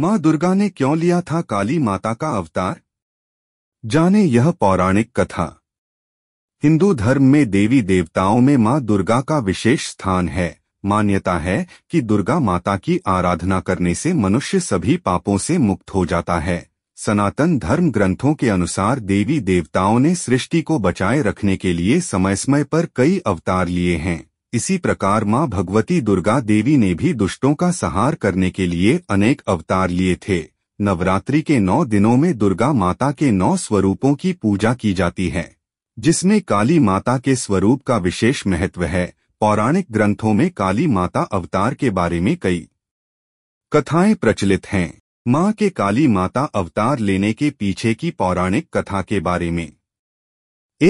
मां दुर्गा ने क्यों लिया था काली माता का अवतार जाने यह पौराणिक कथा हिंदू धर्म में देवी देवताओं में मां दुर्गा का विशेष स्थान है मान्यता है कि दुर्गा माता की आराधना करने से मनुष्य सभी पापों से मुक्त हो जाता है सनातन धर्म ग्रंथों के अनुसार देवी देवताओं ने सृष्टि को बचाए रखने के लिए समय समय पर कई अवतार लिए हैं इसी प्रकार माँ भगवती दुर्गा देवी ने भी दुष्टों का सहार करने के लिए अनेक अवतार लिए थे नवरात्रि के नौ दिनों में दुर्गा माता के नौ स्वरूपों की पूजा की जाती है जिसमें काली माता के स्वरूप का विशेष महत्व है पौराणिक ग्रंथों में काली माता अवतार के बारे में कई कथाएं प्रचलित हैं माँ के काली माता अवतार लेने के पीछे की पौराणिक कथा के बारे में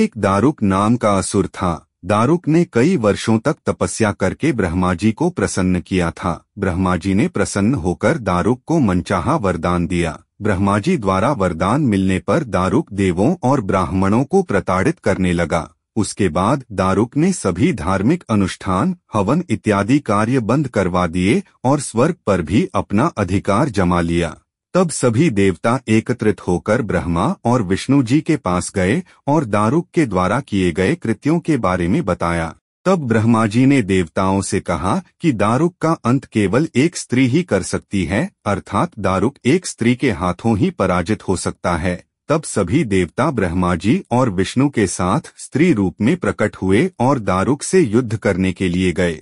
एक दारुक नाम का असुर था दारुक ने कई वर्षों तक तपस्या करके ब्रह्मा जी को प्रसन्न किया था ब्रह्मा जी ने प्रसन्न होकर दारुक को मनचाहा वरदान दिया ब्रह्मा जी द्वारा वरदान मिलने पर दारुक देवों और ब्राह्मणों को प्रताड़ित करने लगा उसके बाद दारुक ने सभी धार्मिक अनुष्ठान हवन इत्यादि कार्य बंद करवा दिए और स्वर्ग पर भी अपना अधिकार जमा लिया तब सभी देवता एकत्रित होकर ब्रह्मा और विष्णु जी के पास गए और दारुक के द्वारा किए गए कृत्यों के बारे में बताया तब ब्रह्मा जी ने देवताओं से कहा कि दारुक का अंत केवल एक स्त्री ही कर सकती है अर्थात दारुक एक स्त्री के हाथों ही पराजित हो सकता है तब सभी देवता ब्रह्मा जी और विष्णु के साथ स्त्री रूप में प्रकट हुए और दारुक से युद्ध करने के लिए गए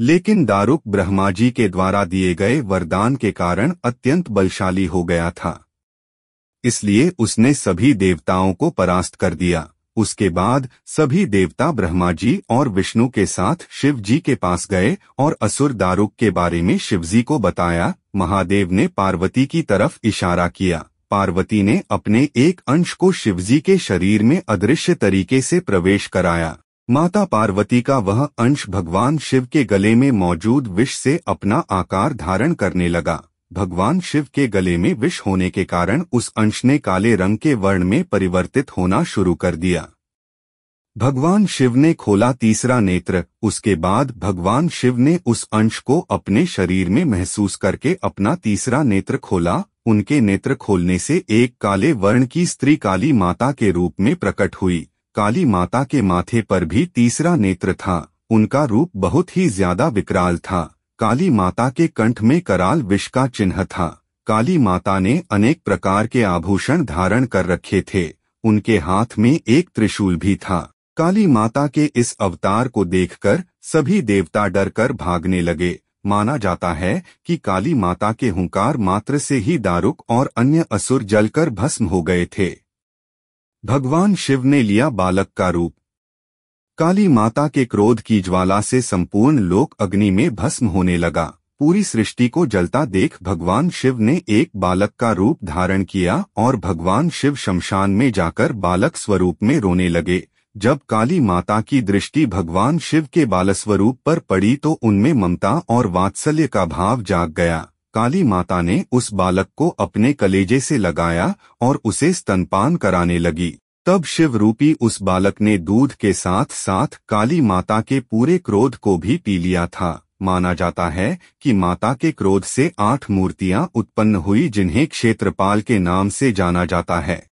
लेकिन दारुक ब्रह्मा जी के द्वारा दिए गए वरदान के कारण अत्यंत बलशाली हो गया था इसलिए उसने सभी देवताओं को परास्त कर दिया उसके बाद सभी देवता ब्रह्मा जी और विष्णु के साथ शिव जी के पास गए और असुर दारुक के बारे में शिव जी को बताया महादेव ने पार्वती की तरफ इशारा किया पार्वती ने अपने एक अंश को शिवजी के शरीर में अदृश्य तरीके से प्रवेश कराया माता पार्वती का वह अंश भगवान शिव के गले में मौजूद विष से अपना आकार धारण करने लगा भगवान शिव के गले में विष होने के कारण उस अंश ने काले रंग के वर्ण में परिवर्तित होना शुरू कर दिया भगवान शिव ने खोला तीसरा नेत्र उसके बाद भगवान शिव ने उस अंश को अपने शरीर में महसूस करके अपना तीसरा नेत्र खोला उनके नेत्र खोलने से एक काले वर्ण की स्त्री काली माता के रूप में प्रकट हुई काली माता के माथे पर भी तीसरा नेत्र था उनका रूप बहुत ही ज्यादा विकराल था काली माता के कंठ में कराल विष का चिन्ह था काली माता ने अनेक प्रकार के आभूषण धारण कर रखे थे उनके हाथ में एक त्रिशूल भी था काली माता के इस अवतार को देखकर सभी देवता डरकर भागने लगे माना जाता है कि काली माता के हुंकार मात्र से ही दारुक और अन्य असुर जलकर भस्म हो गए थे भगवान शिव ने लिया बालक का रूप काली माता के क्रोध की ज्वाला से संपूर्ण लोक अग्नि में भस्म होने लगा पूरी सृष्टि को जलता देख भगवान शिव ने एक बालक का रूप धारण किया और भगवान शिव शमशान में जाकर बालक स्वरूप में रोने लगे जब काली माता की दृष्टि भगवान शिव के बालस्वरूप पर पड़ी तो उनमें ममता और वात्सल्य का भाव जाग गया काली माता ने उस बालक को अपने कलेजे से लगाया और उसे स्तनपान कराने लगी तब शिव रूपी उस बालक ने दूध के साथ साथ काली माता के पूरे क्रोध को भी पी लिया था माना जाता है कि माता के क्रोध से आठ मूर्तियां उत्पन्न हुई जिन्हें क्षेत्रपाल के नाम से जाना जाता है